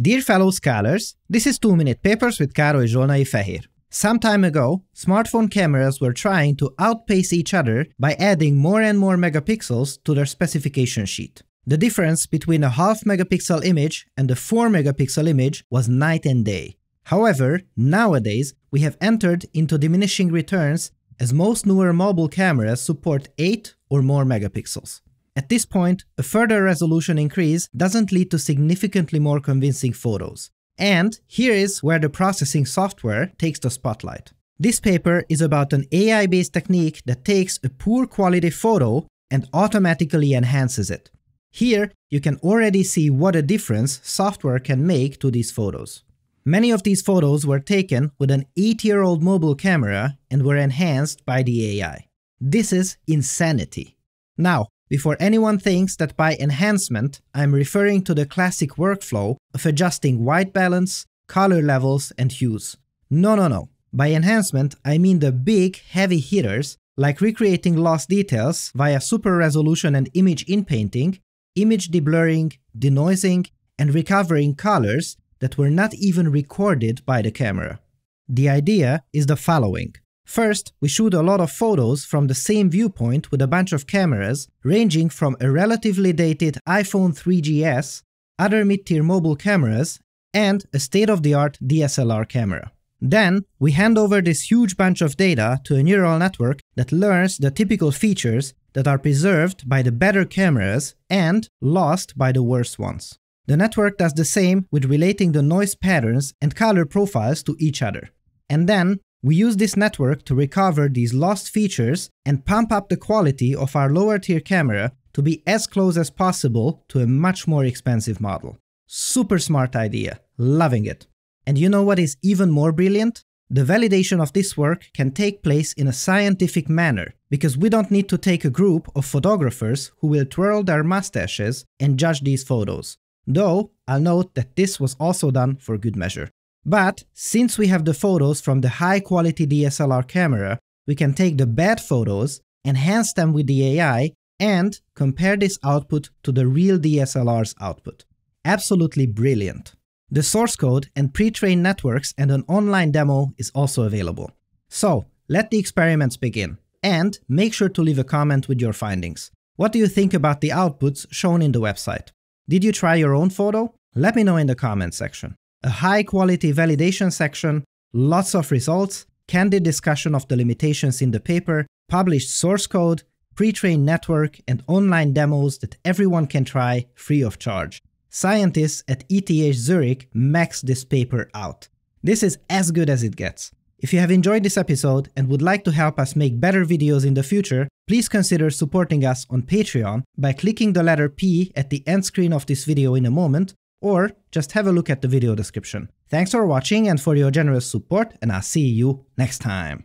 Dear fellow scholars, this is 2 Minute Papers with Károly Zsolnai Fehér. Some time ago, smartphone cameras were trying to outpace each other by adding more and more megapixels to their specification sheet. The difference between a half megapixel image and a 4 megapixel image was night and day. However, nowadays we have entered into diminishing returns as most newer mobile cameras support 8 or more megapixels. At this point, a further resolution increase doesn't lead to significantly more convincing photos. And here is where the processing software takes the spotlight. This paper is about an AI-based technique that takes a poor quality photo and automatically enhances it. Here, you can already see what a difference software can make to these photos. Many of these photos were taken with an 8-year-old mobile camera and were enhanced by the AI. This is insanity. Now, before anyone thinks that by enhancement I'm referring to the classic workflow of adjusting white balance, color levels and hues. No no no, by enhancement I mean the big heavy hitters like recreating lost details via super resolution and image inpainting, image deblurring, denoising, and recovering colors that were not even recorded by the camera. The idea is the following. First, we shoot a lot of photos from the same viewpoint with a bunch of cameras, ranging from a relatively dated iPhone 3GS, other mid-tier mobile cameras, and a state-of-the-art DSLR camera. Then, we hand over this huge bunch of data to a neural network that learns the typical features that are preserved by the better cameras and lost by the worse ones. The network does the same with relating the noise patterns and color profiles to each other. And then, we use this network to recover these lost features and pump up the quality of our lower tier camera to be as close as possible to a much more expensive model. Super smart idea, loving it. And you know what is even more brilliant? The validation of this work can take place in a scientific manner, because we don't need to take a group of photographers who will twirl their mustaches and judge these photos. Though, I'll note that this was also done for good measure. But since we have the photos from the high quality DSLR camera, we can take the bad photos, enhance them with the AI, and compare this output to the real DSLR's output. Absolutely brilliant. The source code and pre-trained networks and an online demo is also available. So, let the experiments begin, and make sure to leave a comment with your findings. What do you think about the outputs shown in the website? Did you try your own photo? Let me know in the comment section a high quality validation section, lots of results, candid discussion of the limitations in the paper, published source code, pre-trained network, and online demos that everyone can try free of charge. Scientists at ETH Zurich maxed this paper out. This is as good as it gets. If you have enjoyed this episode and would like to help us make better videos in the future, please consider supporting us on Patreon by clicking the letter P at the end screen of this video in a moment, or just have a look at the video description. Thanks for watching and for your generous support, and I'll see you next time.